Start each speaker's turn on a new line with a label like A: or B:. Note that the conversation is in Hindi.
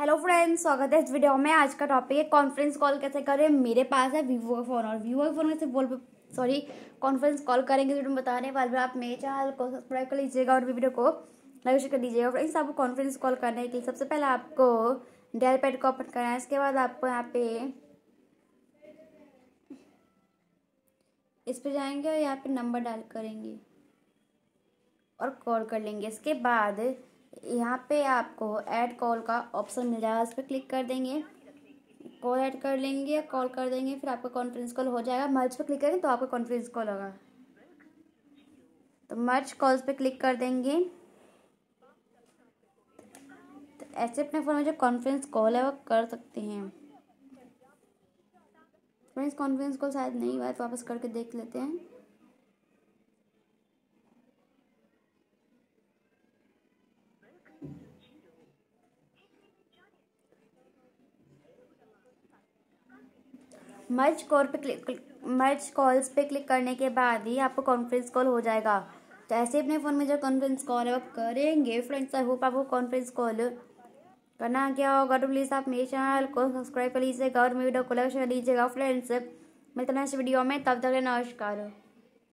A: हेलो फ्रेंड्स स्वागत है इस वीडियो में आज का टॉपिक है कॉन्फ्रेंस कॉल कैसे करें मेरे पास है वीवो का फ़ोन और वीवो का फ़ोन कैसे बोल सॉरी कॉन्फ्रेंस कॉल करेंगे वीडियो में बताने वाले आप मेरे चैनल को सब्सक्राइब कर लीजिएगा और वीडियो को लाइक कर दीजिएगा फ्रेंड्स आपको कॉन्फ्रेंस कॉल करने के लिए सबसे पहले आपको डेल पैड को ओपन करना है इसके बाद आपको यहाँ पे इस पर जाएंगे और यहाँ पे नंबर डाल करेंगे और कॉल कर लेंगे इसके बाद यहाँ पे आपको ऐड कॉल का ऑप्शन मिल जाएगा इस पर क्लिक कर देंगे कॉल ऐड कर लेंगे या कॉल कर देंगे फिर आपका कॉन्फ्रेंस कॉल हो जाएगा मर्ज पर क्लिक करें तो आपका कॉन्फ्रेंस कॉल होगा तो मर्ज कॉल्स पे क्लिक कर देंगे तो ऐसे अपने फ़ोन में जो कॉन्फ्रेंस कॉल है वो कर सकते हैं फ्रेंड्स कॉन्फ्रेंस कॉल शायद नहीं हुआ है तो वापस करके देख लेते हैं मर्ज कॉल पे क्लिक मर्ज कॉल्स पे क्लिक करने के बाद ही आपको कॉन्फ्रेंस कॉल हो जाएगा तो ऐसे अपने फ़ोन में जो कॉन्फ्रेंस कॉल है आप करेंगे फ्रेंड्स आई होप आपको कॉन्फ्रेंस कॉल करना क्या होगा तो प्लीज़ आप मेरे चैनल को सब्सक्राइब कर लीजिएगा और मेरी वीडियो को लाइक कर लीजिएगा फ्रेंड्स मिलते हैं नेक्स्ट वीडियो में तब तक नमस्कार